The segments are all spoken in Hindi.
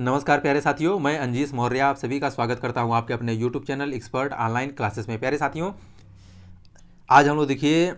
नमस्कार प्यारे साथियों मैं अंजीस मौर्य आप सभी का स्वागत करता हूं आपके अपने YouTube channel expert online classes में प्यारे साथियों आज हम लोग देखिए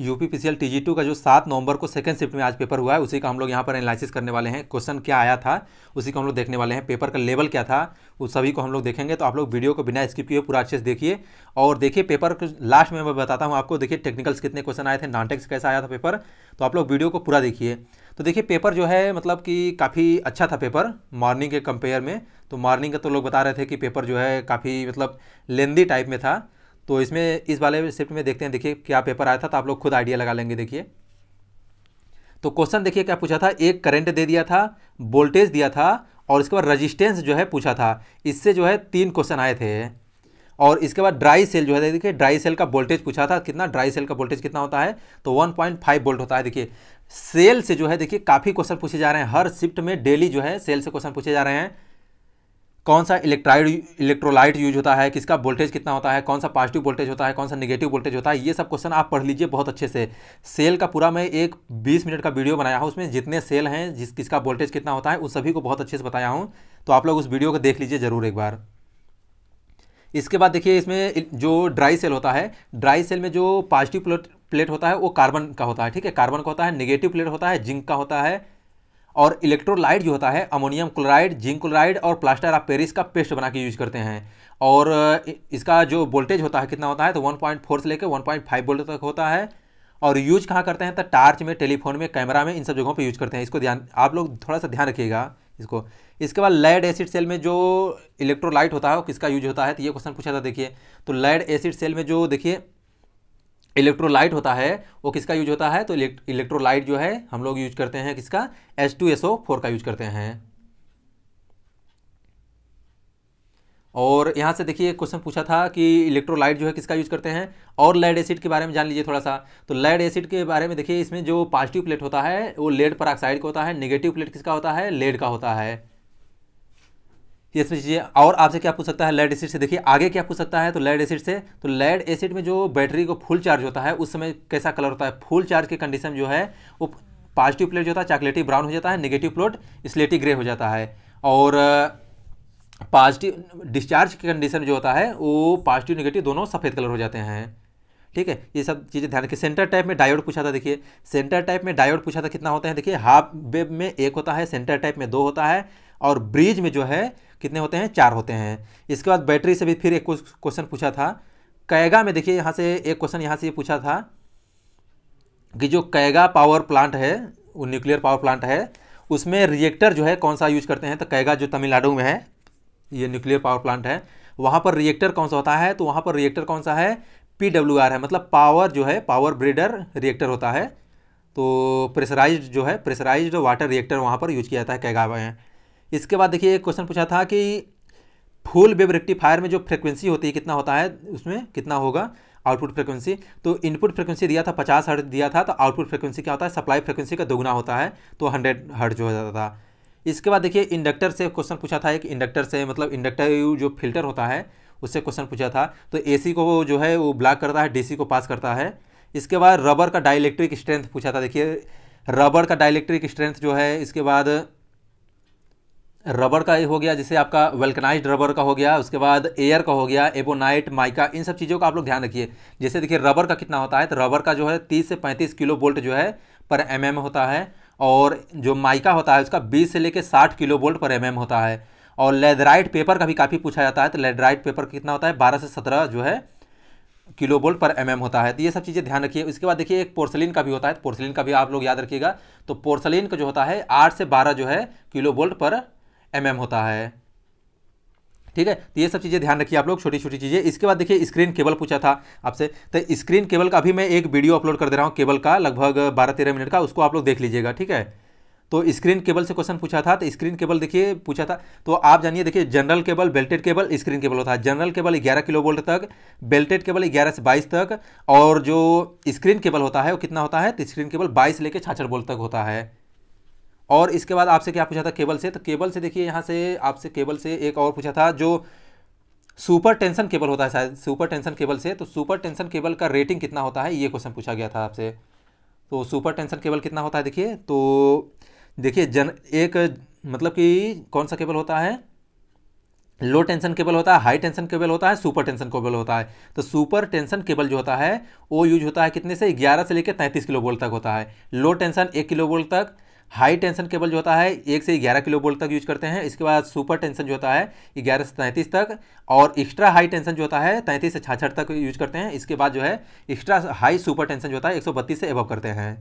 U P P C L T G two का जो सात नवंबर को सेकंड शिफ्ट में आज पेपर हुआ है उसी का हम लोग यहाँ पर एनालिसिस करने वाले हैं क्वेश्चन क्या आया था उसी को हम लोग देखने वाले हैं पेपर का लेवल क्या था उस सभी को हम लोग देखेंगे तो आप लोग वीडियो को बिना स्किप किए पूरा अच्छे से देखिए और देखिए पेपर लास्ट में मैं बताता हूँ आपको देखिए टेक्निकल्स कितने क्वेश्चन आए थे नॉन टेक्स कैसा आया था पेपर तो आप लोग वीडियो को पूरा देखिए तो देखिए पेपर जो है मतलब कि काफ़ी अच्छा था पेपर मॉर्निंग के कंपेयर में तो मॉर्निंग का तो लोग बता रहे थे कि पेपर जो है काफ़ी मतलब लेंदी टाइप में था तो इसमें इस वाले शिफ्ट में देखते हैं देखिए क्या पेपर आया था तो आप लोग खुद आइडिया लगा लेंगे देखिए तो क्वेश्चन देखिए क्या पूछा था एक करंट दे दिया था वोल्टेज दिया था और इसके बाद रजिस्टेंस जो है पूछा था इससे जो है तीन क्वेश्चन आए थे और इसके बाद ड्राई सेल जो है देखिए ड्राई सेल का वोल्टेज पूछा था कितना ड्राई सेल का वोल्टेज कितना होता है तो 1.5 वोल्ट होता है देखिए सेल से जो है देखिए काफ़ी क्वेश्चन पूछे जा रहे हैं हर शिफ्ट में डेली जो है सेल से क्वेश्चन पूछे जा रहे हैं कौन सा इलेक्ट्राइड इलेक्ट्रोलाइट यूज होता है किसका वोल्टेज कितना होता है कौन सा पॉजिटिव वोल्टेज होता है कौन सा नेगेटिव वोल्टेज होता है ये सब क्वेश्चन आप पढ़ लीजिए बहुत अच्छे से सेल का पूरा मैं एक 20 मिनट का वीडियो बनाया हूँ उसमें जितने सेल हैं जिस किसका वोल्टेज कितना होता है उस सभी को बहुत अच्छे से बताया हूँ तो आप लोग उस वीडियो को देख लीजिए ज़रूर एक बार इसके बाद देखिए इसमें जो ड्राई सेल होता है ड्राई सेल में जो पॉजिटिव प्लेट प्लेट होता है वो कार्बन का होता है ठीक है कार्बन का होता है नेगेटिव प्लेट होता है जिंक का होता है और इलेक्ट्रोलाइट जो होता है अमोनियम क्लोराइड जिंक क्लोराइड और प्लास्टर ऑफ पेरिस का पेस्ट बना के यूज करते हैं और इसका जो वोल्टेज होता है कितना होता है तो 1.4 से लेकर 1.5 वोल्ट तक होता है और यूज कहाँ करते हैं तो टार्च में टेलीफोन में कैमरा में इन सब जगहों पर यूज करते हैं इसको ध्यान आप लोग थोड़ा सा ध्यान रखिएगा इसको इसके बाद लेड एसिड सेल में जो इलेक्ट्रोलाइट होता है वो किसका यूज होता है तो ये क्वेश्चन पूछा था देखिए तो लेड एसिड सेल में जो देखिए इलेक्ट्रोलाइट होता है वो किसका यूज होता है तो इलेक्ट्रोलाइट जो है हम लोग यूज करते हैं किसका H2SO4 का यूज करते हैं और यहाँ से देखिए क्वेश्चन पूछा था कि इलेक्ट्रोलाइट जो है किसका यूज़ करते हैं और लेड एसिड के बारे में जान लीजिए थोड़ा सा तो लेड एसिड के बारे में देखिए इसमें जो पॉजिटिव प्लेट होता है वो लेड पर ऑक्साइड का होता है नेगेटिव प्लेट किसका होता है लेड का होता है ये इसमें चीज़ें और आपसे क्या पूछ सकता है लेड एसिड से देखिए आगे क्या पूछ सकता है तो लेड एसिड से तो लेड एसिड में जो बैटरी को फुल चार्ज होता है उस समय कैसा कलर होता है फुल चार्ज की कंडीशन जो है वो पॉजिटिव प्लेट जो होता है चॉकलेटी ब्राउन हो जाता है नेगेटिव प्लोट स्लेटी ग्रे हो जाता है और पॉजिटिव डिस्चार्ज की कंडीशन जो होता है वो पॉजिटिव नेगेटिव दोनों सफ़ेद कलर हो जाते हैं ठीक है ये सब चीज़ें ध्यान रखिए सेंटर टाइप में डायोड पूछा था देखिए सेंटर टाइप में डायोड पूछा था कितना होता है देखिए हाफ वेब में एक होता है सेंटर टाइप में दो होता है और ब्रिज में जो है कितने होते हैं चार होते हैं इसके बाद बैटरी से भी फिर एक क्वेश्चन पूछा था कैगा में देखिए यहाँ से एक क्वेश्चन यहाँ से ये पूछा था कि जो कैगा पावर प्लांट है वो न्यूक्लियर पावर प्लांट है उसमें रिएक्टर जो है कौन सा यूज करते हैं तो कैगा जो तमिलनाडु में है ये न्यूक्लियर पावर प्लांट है वहाँ पर रिएक्टर कौन सा होता है तो वहाँ पर रिएक्टर कौन सा है पी है मतलब पावर जो है पावर ब्रिडर रिएक्टर होता है तो प्रेशराइज जो है प्रेशराइज वाटर रिएक्टर वहाँ पर यूज किया जाता है कैगा में इसके बाद देखिए एक क्वेश्चन पूछा था कि फुल वेब रेक्टिफायर में जो फ्रीक्वेंसी होती है कितना होता है उसमें कितना होगा आउटपुट फ्रीक्वेंसी तो इनपुट फ्रीक्वेंसी दिया था पचास हर्ट दिया था तो आउटपुट फ्रीक्वेंसी क्या होता है सप्लाई फ्रीक्वेंसी का दोगुना होता है तो हंड्रेड हर्ट जो हो जाता था इसके बाद देखिए इंडक्टर से क्वेश्चन पूछा था एक इंडक्टर से मतलब इंडक्टर जो फिल्टर होता है उससे क्वेश्चन पूछा था तो ए को जो है वो ब्लॉक करता है डी को पास करता है इसके बाद रबर का डाइलेक्ट्रिक स्ट्रेंथ पूछा था देखिए रबर का डाइलेक्ट्रिक स्ट्रेंथ जो है इसके बाद रबर का हो गया जैसे आपका वेल्कनाइज रबर का हो गया उसके बाद एयर का हो गया एबोनाइट माइका इन सब चीज़ों का आप लोग ध्यान रखिए जैसे देखिए रबर का कितना होता है तो रबर का जो है तीस से पैंतीस किलो वोल्ट जो है पर एम mm होता है और जो माइका होता है उसका बीस से लेकर साठ किलो वोल्ट पर एम mm होता है और लेदराइट पेपर का भी काफ़ी पूछा जाता है तो लेदराइट पेपर कितना होता है बारह से सत्रह जो है किलो वोल्ट पर एम mm होता है तो ये सब चीज़ें ध्यान रखिए उसके बाद देखिए एक पोर्सलिन का भी होता है तो पोर्सलिन का भी आप लोग याद रखिएगा तो पोर्सलिन का जो होता है आठ से बारह जो है किलो वोल्ट पर एम mm होता है ठीक है तो ये सब चीज़ें ध्यान रखिए आप लोग छोटी छोटी चीज़ें इसके बाद देखिए स्क्रीन केबल पूछा था आपसे तो स्क्रीन केबल का अभी मैं एक वीडियो अपलोड कर दे रहा हूँ केबल का लगभग बारह तेरह मिनट का उसको आप लोग देख लीजिएगा ठीक है तो स्क्रीन केबल से क्वेश्चन पूछा था तो स्क्रीन केबल देखिए पूछा था तो आप जानिए देखिए general cable belted cable screen cable होता है जनरल केबल 11 किलो वोल्ट तक बेल्टेड केबल 11 से 22 तक और जो स्क्रीन केबल होता है वो कितना होता है तो स्क्रीन केबल 22 लेके छाछठ वोल्ट तक होता है और इसके बाद आपसे क्या पूछा था केबल से तो केबल से देखिए यहाँ से आपसे केबल से एक और पूछा था जो सुपर टेंशन केबल होता है शायद सुपर टेंशन केबल से तो सुपर टेंशन केबल का रेटिंग कितना होता है ये क्वेश्चन पूछा गया था आपसे तो सुपर टेंशन केबल कितना होता है देखिए तो देखिए जन एक मतलब कि कौन सा केबल होता है लो टेंशन केबल होता है हाई टेंशन केबल होता है सुपर टेंशन केबल होता है तो सुपर टेंशन केबल जो होता है वो यूज होता है कितने से 11 से लेकर 33 किलो वोल्ट तक होता है लो टेंशन एक किलो वोल्ट तक हाई टेंशन केबल जो होता है एक से ग्यारह किलो बोल्ट तक यूज करते हैं इसके बाद सुपर टेंशन जो होता है ग्यारह से तैंतीस तक और एक्स्ट्रा हाई टेंशन जो होता है तैंतीस से छाछठ तक यूज करते हैं इसके बाद जो है एक्स्ट्रा हाई सुपर टेंशन जो होता है एक से एबव करते हैं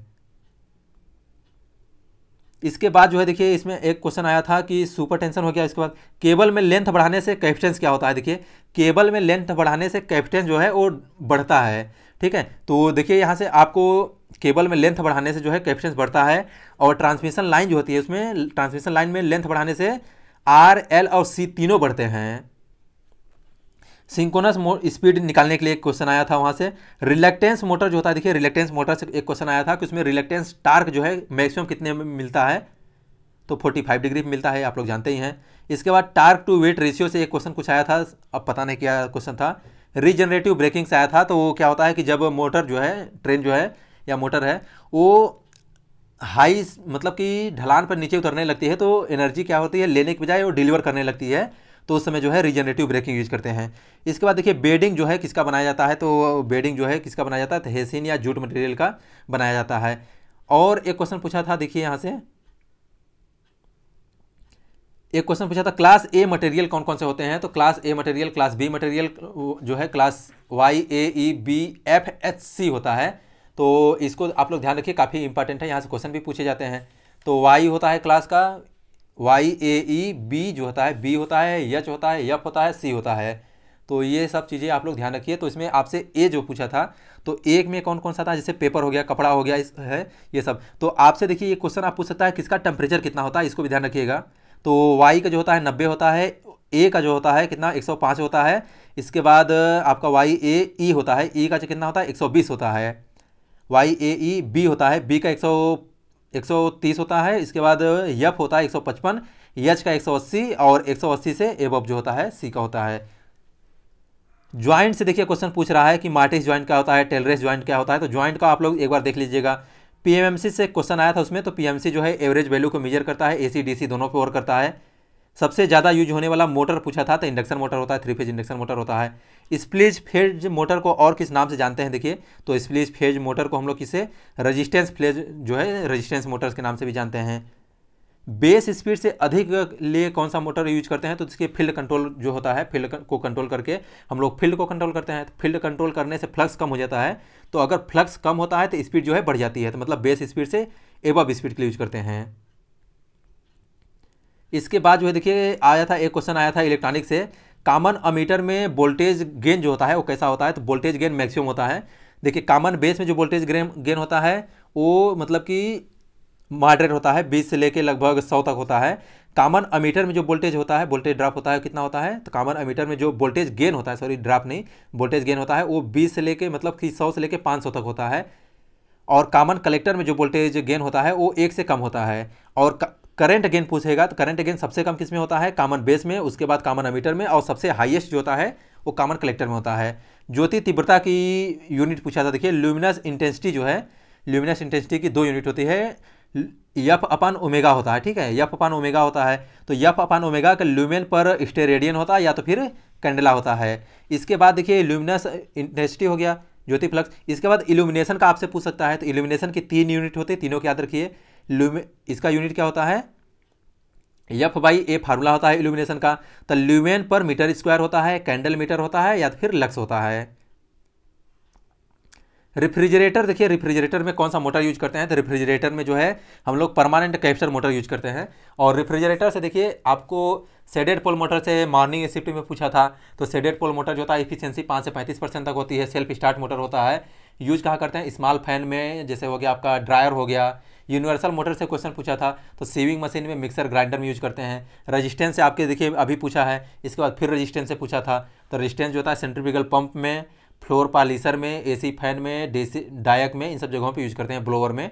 इसके बाद जो है देखिए इसमें एक क्वेश्चन आया था कि सुपर टेंशन हो गया इसके बाद केबल में लेंथ बढ़ाने से कैप्टेंस क्या होता है देखिए केबल में लेंथ बढ़ाने से कैप्टेंस जो है वो बढ़ता है ठीक है तो देखिए यहाँ से आपको केबल में लेंथ बढ़ाने से जो है कैप्टेंस बढ़ता है और ट्रांसमिशन लाइन जो होती है उसमें ट्रांसमिशन लाइन में लेंथ बढ़ाने से आर एल और सी तीनों बढ़ते हैं सिंकोनस स्पीड निकालने के लिए एक क्वेश्चन आया था वहाँ से रिलेक्टेंस मोटर जो होता है देखिए रिलेक्टेंस मोटर से एक क्वेश्चन आया था कि उसमें रिलेक्टेंस टार्क जो है मैक्सिमम कितने में मिलता है तो 45 डिग्री मिलता है आप लोग जानते ही हैं इसके बाद टार्क टू वेट रेशियो से एक क्वेश्चन कुछ आया था अब पता नहीं क्या क्वेश्चन था रीजनरेटिव ब्रेकिंग से आया था तो वो क्या होता है कि जब मोटर जो है ट्रेन जो है या मोटर है वो हाई मतलब कि ढलान पर नीचे उतरने लगती है तो एनर्जी क्या होती है लेने के बजाय वो डिलीवर करने लगती है तो उस समय जो है रिजनरेटिव ब्रेकिंग यूज करते हैं इसके बाद देखिए बेडिंग जो है किसका बनाया जाता है तो बेडिंग जो है किसका बनाया जाता है तो हेसिन या जूट मटेरियल का बनाया जाता है और एक क्वेश्चन पूछा था देखिए यहाँ से एक क्वेश्चन पूछा था क्लास ए मटेरियल कौन कौन से होते हैं तो class A material class B material जो है class Y A E B F H C होता है तो इसको आप लोग ध्यान रखिए काफ़ी इंपॉर्टेंट है यहाँ से क्वेश्चन भी पूछे जाते हैं तो वाई होता है क्लास का वाई ए ई बी जो होता है बी होता है यच होता है यफ होता है सी होता है तो ये सब चीज़ें आप लोग ध्यान रखिए तो इसमें आपसे ए जो पूछा था तो एक में कौन कौन सा था जैसे पेपर हो गया कपड़ा हो गया इस है ये सब तो आपसे देखिए ये क्वेश्चन आप पूछ सकता है किसका टेम्परेचर कितना होता है इसको भी ध्यान रखिएगा तो वाई का जो होता है नब्बे होता है ए का जो होता है कितना एक होता है इसके बाद आपका वाई ए ई होता है ई का जो कितना होता है एक होता है वाई ए ई बी होता है बी का एक 130 होता है इसके बाद यफ होता है 155 यच का 180 और 180 से एब जो होता है सी का होता है ज्वाइंट से देखिए क्वेश्चन पूछ रहा है कि मार्टिस ज्वाइंट क्या होता है टेलरेस ज्वाइंट क्या होता है तो ज्वाइंट का आप लोग एक बार देख लीजिएगा पीएमएमसी से क्वेश्चन आया था उसमें तो पीएमसी जो है एवरेज वैल्यू को मेजर करता है एसी डीसी दोनों पे और करता है सबसे ज़्यादा यूज होने वाला मोटर पूछा था तो इंडक्शन मोटर होता है थ्री फेज इंडक्शन मोटर होता है स्प्लिज फेज मोटर को और किस नाम से जानते हैं देखिए तो स्प्लिज फेज मोटर को हम लोग किसे रजिस्टेंस फ्लेज जो है रजिस्टेंस मोटर्स के नाम से भी जानते हैं बेस स्पीड से अधिक लिए कौन सा मोटर यूज करते हैं तो इसके फील्ड कंट्रोल जो होता है फील्ड को कंट्रोल करके हम लोग फील्ड को कंट्रोल करते हैं तो फील्ड कंट्रोल करने से फ्लक्स कम हो जाता है तो अगर फ्लक्स कम होता है तो स्पीड जो है बढ़ जाती है तो मतलब बेस स्पीड से एबब स्पीड के लिए यूज करते हैं इसके बाद जो है देखिए आया था एक क्वेश्चन आया था इलेक्ट्रॉनिक से कामन अमीटर में वोल्टेज गेन जो होता है वो कैसा होता है तो वोल्टेज गेन मैक्सिमम होता है देखिए कामन बेस में जो वोल्टेज गेन होता है वो मतलब कि मॉडरेट होता है 20 से लेके लगभग 100 तक होता है कामन अमीटर में जो वोल्टेज होता है वोल्टेज ड्रॉप होता है कितना होता है तो कामन अमीटर में जो वोल्टेज गेन होता है सॉरी ड्रॉप नहीं वोल्टेज गेन होता है वो 20 से लेके मतलब कि 100 से लेके 500 तक होता है और कॉमन कलेक्टर में जो वोल्टेज गेन होता है वो एक से कम होता है और करंट गेन पूछेगा तो करंट गेन सबसे कम किस में होता है कॉमन बेस में उसके बाद कॉमन अमीटर में और सबसे हाईएस्ट जो होता है वो कॉमन कलेक्टर में होता है ज्योति तीव्रता की यूनिट पूछा था देखिए ल्यूमिनस इंटेंसिटी जो है ल्यूमिनस इंटेंसिटी की दो यूनिट होती है यफ अपान ओमेगा होता है ठीक है यफ अपान ओमेगा होता है तो यफ अपान ओमेगा का ल्यूमेन पर स्टेरेडियन होता है या तो फिर कैंडला होता है इसके बाद देखिए ल्यूमिनस इंटेंसिटी हो गया ज्योति फ्लक्स इसके बाद इल्यूमिनेशन का आपसे पूछ सकता है तो इल्यूमिनेशन के तीन यूनिट होते हैं तीनों के याद रखिए इसका यूनिट क्या होता है यफ बाई ए फार्मूला होता है इल्यूमिनेशन का तो ल्यूमेन पर मीटर स्क्वायर होता है कैंडल मीटर होता है या फिर लक्स होता है रेफ्रिजरेटर देखिए रेफ्रिजरेटर में कौन सा मोटर यूज करते हैं तो रेफ्रिजरेटर में जो है हम लोग परमानेंट कैप्चर मोटर यूज करते हैं और रेफ्रिजरेटर से देखिए आपको सेडेड पोल मोटर से मॉर्निंग शिफ्ट में पूछा था तो सेडेड पोल मोटर जो होता है इफिशियंसी पाँच से पैंतीस परसेंट तक होती है सेल्फ स्टार्ट मोटर होता है यूज कहाँ करते हैं स्मॉल फैन में जैसे हो गया आपका ड्रायर हो गया यूनिवर्सल मोटर से क्वेश्चन पूछा था तो सीविंग मशीन में मिक्सर ग्राइंडर में यूज करते हैं रजिस्टेंस से आपके देखिए अभी पूछा है इसके बाद फिर रजिस्टेंस से पूछा था तो रजिस्टेंस जो होता है सेंट्रिपिकल पंप में फ्लोर पालिसर में एसी फैन में डेसी डायक में इन सब जगहों पे यूज करते हैं ब्लोअर में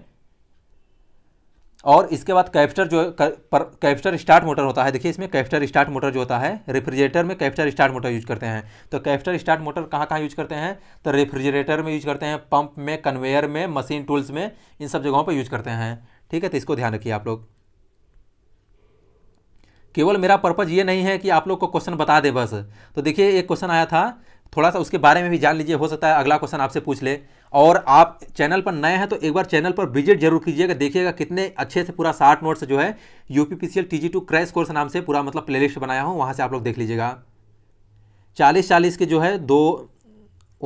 और इसके बाद कैप्स्टर जो पर स्टार्ट मोटर होता है देखिए इसमें कैप्स्टर स्टार्ट मोटर जो होता है रेफ्रिजरेटर में कैप्स्टर स्टार्ट मोटर यूज करते हैं तो कैप्स्टर स्टार्ट मोटर कहाँ कहाँ यूज करते हैं तो रेफ्रिजरेटर में यूज करते हैं पंप में कन्वेयर में मशीन टूल्स में इन सब जगहों पर यूज करते हैं ठीक है तो इसको ध्यान रखिए आप लोग केवल मेरा पर्पज़ ये नहीं है कि आप लोग को क्वेश्चन बता दे बस तो देखिए एक क्वेश्चन आया था थोड़ा सा उसके बारे में भी जान लीजिए हो सकता है अगला क्वेश्चन आपसे पूछ ले और आप चैनल पर नए हैं तो एक बार चैनल पर विजिट जरूर कीजिएगा देखिएगा कितने अच्छे से पूरा साठ नोट से जो है U P P C L T G two crash course नाम से पूरा मतलब प्लेलिस्ट बनाया हूँ वहाँ से आप लोग देख लीजिएगा चालीस चालीस के जो है दो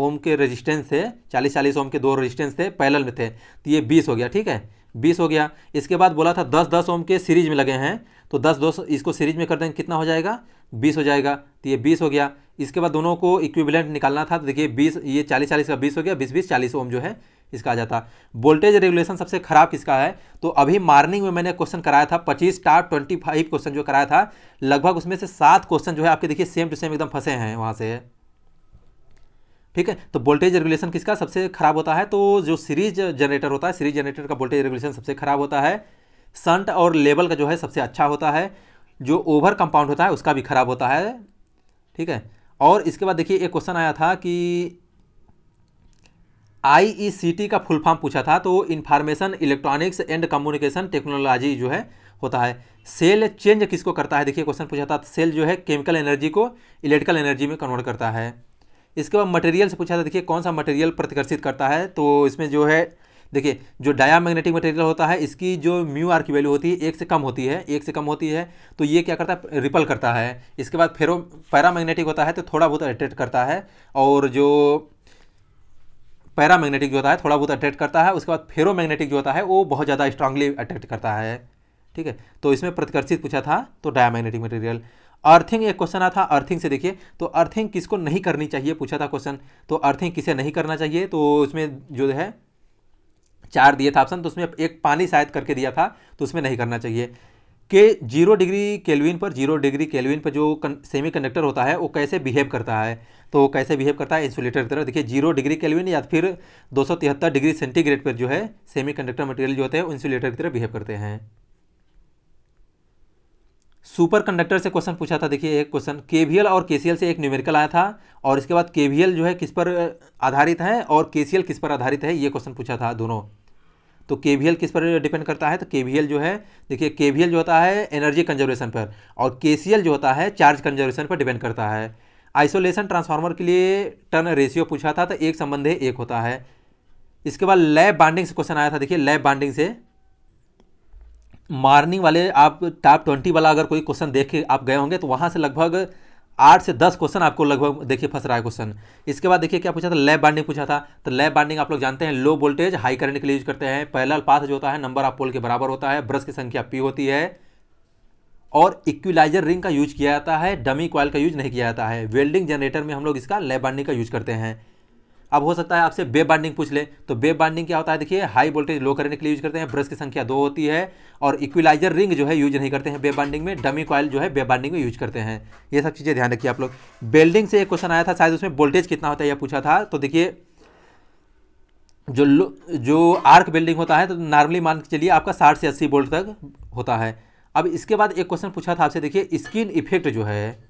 ओम के रेजिस्टेंस थे चालीस चालीस ओम के दो रेजिस्टेंस थे पैनल में थे तो ये बीस हो गया ठीक है बीस हो गया इसके बाद बोला था दस दस ओम के सीरीज में लगे हैं तो दस दो इसको सीरीज में कर देंगे कितना हो जाएगा बीस हो जाएगा तो ये बीस हो गया इसके बाद दोनों को इक्विवेलेंट निकालना था तो देखिए बीस ये चालीस चालीस का बीस हो गया बीस बीस चालीस ओम जो है इसका आ जाता वोल्टेज रेगुलेशन सबसे खराब किसका है तो अभी मॉर्निंग में मैंने क्वेश्चन कराया था पच्चीस स्टार ट्वेंटी फाइव क्वेश्चन जो कराया था लगभग उसमें से सात क्वेश्चन जो है आपके देखिए सेम टू सेम एकदम फंसे हैं वहाँ से ठीक है तो वोल्टेज रेगुलेशन किसका सबसे खराब होता है तो जो सीरीज जनरेटर होता है सीरीज जनरेटर का वोल्टेज रेगुलेशन सबसे खराब होता है संट और लेवल का जो है सबसे अच्छा होता है जो ओवर कंपाउंड होता है उसका भी खराब होता है ठीक है और इसके बाद देखिए एक क्वेश्चन आया था कि टी e का फुल फॉर्म पूछा था तो information electronics and communication technology जो है होता है सेल चेंज किसको करता है देखिए क्वेश्चन पूछा था सेल जो है केमिकल एनर्जी को इलेक्ट्रिकल एनर्जी में कन्वर्ट करता है इसके बाद मटेरियल से पूछा था देखिए कौन सा मटेरियल प्रतिकर्षित करता है तो इसमें जो है देखिए जो मैग्नेटिक मटेरियल होता है इसकी जो म्यू आर की वैल्यू होती है एक से कम होती है एक से कम होती है तो ये क्या करता है रिपल करता है इसके बाद फेरो पैरामैग्नेटिक होता है तो थोड़ा बहुत अट्रैक्ट करता है और जो पैरामैग्नेटिक जो होता है थोड़ा बहुत अट्रैक्ट करता है उसके बाद मैग्नेटिक जो होता है वो बहुत ज़्यादा स्ट्रांगली अट्रैक्ट करता है ठीक है तो इसमें प्रतिकर्षित पूछा था तो मैग्नेटिक मटेरियल अर्थिंग एक क्वेश्चन आता था अर्थिंग से देखिए तो अर्थिंग किसको नहीं करनी चाहिए पूछा था क्वेश्चन तो अर्थिंग किसे नहीं करना चाहिए तो उसमें जो है चार दिए था ऑप्शन तो उसमें एक पानी शायद करके दिया था तो उसमें नहीं करना चाहिए कि जीरो डिग्री केल्विन पर जीरो डिग्री केल्विन पर जो सेमी कंडक्टर होता है वो कैसे बिहेव करता है तो वो कैसे बिहेव करता है इंसुलेटर की तरह देखिए जीरो डिग्री केल्विन या फिर दो डिग्री सेंटीग्रेड पर जो है सेमी कंडक्टर मटेरियल जो होते हैं इंसुलेटर की तरह बिहेव करते हैं सुपर कंडक्टर से क्वेश्चन पूछा था देखिए एक क्वेश्चन केवीएल और केसीएल से एक न्यूमेरिकल आया था और इसके बाद केवीएल जो है किस पर आधारित है और केसीएल किस पर आधारित है ये क्वेश्चन पूछा था दोनों तो के किस पर डिपेंड करता है तो के जो है देखिए के जो होता है एनर्जी कंजर्वेशन पर और के जो होता है चार्ज कंजर्वेशन पर डिपेंड करता है आइसोलेशन ट्रांसफार्मर के लिए टर्न रेशियो पूछा था तो एक संबंध है एक होता है इसके बाद लैब बाडिंग से क्वेश्चन आया था देखिए लैब बाइंडिंग से मार्निंग वाले आप टॉप ट्वेंटी वाला अगर कोई क्वेश्चन देख के आप गए होंगे तो वहाँ से लगभग आठ से दस क्वेश्चन आपको लगभग देखिए फंस रहा है क्वेश्चन इसके बाद देखिए क्या पूछा था लैब बाइंडिंग पूछा था तो लैब बाइंडिंग आप लोग जानते हैं लो वोल्टेज हाई करंट के लिए यूज करते हैं पहला पाथ जो होता है नंबर ऑफ पोल के बराबर होता है ब्रश की संख्या पी होती है और इक्विलाइजर रिंग का यूज किया जाता है डमी क्वाल का यूज नहीं किया जाता है वेल्डिंग जनरेटर में हम लोग इसका लैब बाइंडिंग का यूज करते हैं अब हो सकता है आपसे बे बाइंडिंग पूछ ले तो बे बाइंडिंग क्या होता है देखिए हाई वोल्टेज लो करने के लिए यूज करते हैं ब्रश की संख्या दो होती है और इक्विलाइजर रिंग जो है यूज नहीं करते हैं बे बाइंडिंग में डमी कॉयल जो है बे बाइंडिंग में यूज करते हैं ये सब चीज़ें ध्यान रखिए आप लोग बेल्डिंग से एक क्वेश्चन आया था शायद उसमें वोल्टेज कितना होता है यह पूछा था तो देखिए जो जो आर्क बेल्डिंग होता है तो नॉर्मली मान के चलिए आपका साठ से अस्सी वोल्ट तक होता है अब इसके बाद एक क्वेश्चन पूछा था आपसे देखिए स्किन इफेक्ट जो है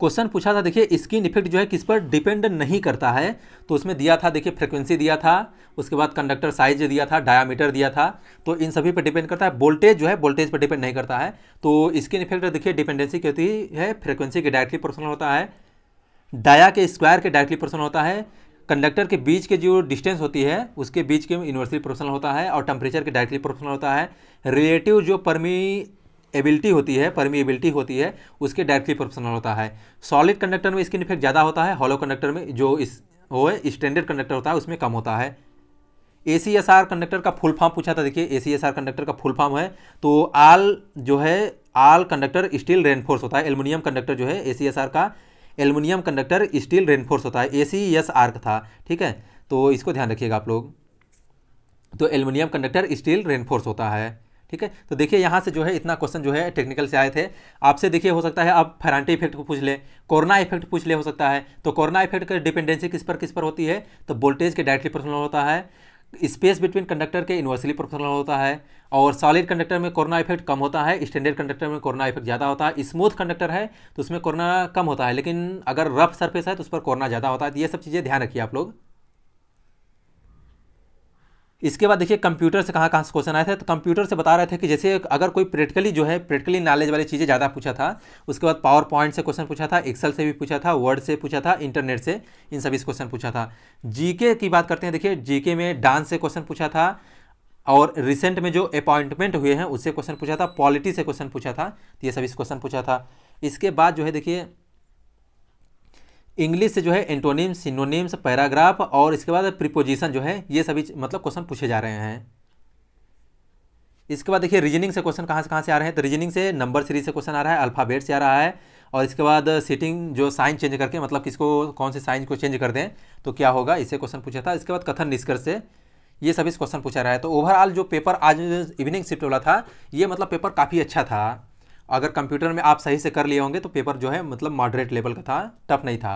क्वेश्चन पूछा था देखिए स्किन इफेक्ट जो है किस पर डिपेंड नहीं करता है तो उसमें दिया था देखिए फ्रिक्वेंसी दिया था उसके बाद कंडक्टर साइज दिया था डायामीटर दिया था तो इन सभी पर डिपेंड करता है वोल्टेज जो है वोल्टेज पर डिपेंड नहीं करता है तो स्किन इफेक्ट देखिए डिपेंडेंसी की होती है फ्रिक्वेंसी के डायरेक्टली प्रोपोर्शनल होता है डाया के स्क्वायर के डायरेक्टली प्रोपोर्शनल होता है कंडक्टर के बीच के जो डिस्टेंस होती है उसके बीच के यूनिवर्सली प्रोपोर्शनल होता है और टेम्परेचर के डायरेक्टली प्रोपोर्शनल होता है रिलेटिव जो परमी एबिलिटी होती है परमीएबिलिटी होती है उसके डायरेक्टली प्रोपोर्शनल होता है सॉलिड कंडक्टर में स्किन इफेक्ट ज़्यादा होता है हॉलो कंडक्टर में जो इस वो है स्टैंडर्ड कंडक्टर होता है उसमें कम होता है A C S R conductor का फुल फॉर्म पूछा था देखिए A C S R conductor का फुल फॉर्म है तो आल जो है आल कंडक्टर स्टील रेनफोर्स होता है एल्युमिनियम कंडक्टर जो है ए सी एस आर का एल्युमिनियम कंडक्टर स्टील रेनफोर्स होता है ए सी एस आर था ठीक है तो इसको ध्यान रखिएगा आप लोग तो एल्युमिनियम कंडक्टर स्टील रेनफोर्स होता है ठीक है तो देखिए यहाँ से जो है इतना क्वेश्चन जो है टेक्निकल से आए थे आपसे देखिए हो सकता है आप फेरांटी इफेक्ट को पूछ ले कोरोना इफेक्ट पूछ ले हो सकता है तो कोरोना इफेक्ट की डिपेंडेंसी किस पर किस पर होती है तो वोल्टेज के डायरेक्टली प्रोपोर्शनल होता है स्पेस बिटवीन कंडक्टर के इन्वर्सली प्रोपोर्शनल होता है और सॉलिड कंडक्टर में कोरोना इफेक्ट कम होता है स्टैंडर्ड कंडक्टर में कोरोना इफेक्ट ज़्यादा होता है स्मूथ कंडक्टर है तो उसमें कोरोना कम होता है लेकिन अगर रफ सर्फेस है तो उस पर कोरोना ज़्यादा होता है तो ये सब चीज़ें ध्यान रखिए आप लोग इसके बाद देखिए कंप्यूटर से कहाँ कहाँ से क्वेश्चन आया था तो कंप्यूटर से बता रहे थे कि जैसे अगर कोई प्रैक्टिकली जो है प्रैक्टिकली नॉलेज वाली चीज़ें ज़्यादा पूछा था उसके बाद पावर पॉइंट से क्वेश्चन पूछा था एक्सेल से भी पूछा था वर्ड से पूछा था इंटरनेट से इन सभी से क्वेश्चन पूछा था जीके की बात करते हैं देखिए जीके में डांस से क्वेश्चन पूछा था और रिसेंट में जो अपॉइंटमेंट हुए हैं उससे क्वेश्चन पूछा था पॉलिटी से क्वेश्चन पूछा था तो ये सभी क्वेश्चन पूछा था इसके बाद जो है देखिए इंग्लिश से जो है एंटोनिम्स सिनोनिम्स पैराग्राफ और इसके बाद प्रिपोजिशन जो है ये सभी मतलब क्वेश्चन पूछे जा रहे हैं इसके बाद देखिए रीजनिंग से क्वेश्चन कहाँ से कहाँ से आ रहे हैं तो रीजनिंग से नंबर सीरीज से क्वेश्चन आ रहा है अल्फ़ाबेट से आ रहा है और इसके बाद सीटिंग जो साइन चेंज करके मतलब किसको कौन से साइन को चेंज कर दें तो क्या होगा इससे क्वेश्चन पूछा था इसके बाद कथन निष्कर्ष से ये सभी क्वेश्चन पूछा रहा है तो ओवरऑल जो पेपर आज इवनिंग शिफ्ट वाला था ये मतलब पेपर काफ़ी अच्छा था अगर कंप्यूटर में आप सही से कर लिए होंगे तो पेपर जो है मतलब मॉडरेट लेवल का था टफ नहीं था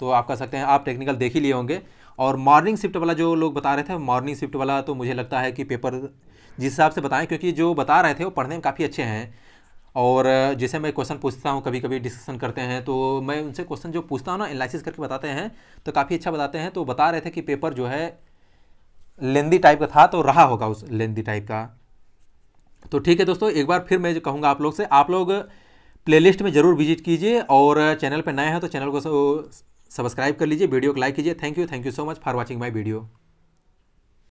तो आप कह सकते हैं आप टेक्निकल देख ही लिए होंगे और मॉर्निंग शिफ्ट वाला जो लोग बता रहे थे मॉर्निंग शिफ्ट वाला तो मुझे लगता है कि पेपर जिस हिसाब से बताएं क्योंकि जो बता रहे थे वो पढ़ने में काफ़ी अच्छे हैं और जैसे मैं क्वेश्चन पूछता हूँ कभी कभी डिस्कशन करते हैं तो मैं उनसे क्वेश्चन जो पूछता हूँ ना एनालिसिस करके बताते हैं तो काफ़ी अच्छा बताते हैं तो बता रहे थे कि पेपर जो है लेंदी टाइप का था तो रहा होगा उस लेंदी टाइप का तो ठीक है दोस्तों एक बार फिर मैं जो कहूँगा आप लोग से आप लोग प्लेलिस्ट में ज़रूर विजिट कीजिए और चैनल पर नए हैं तो चैनल को सब्सक्राइब कर लीजिए वीडियो को लाइक कीजिए thank you thank you so much for watching my video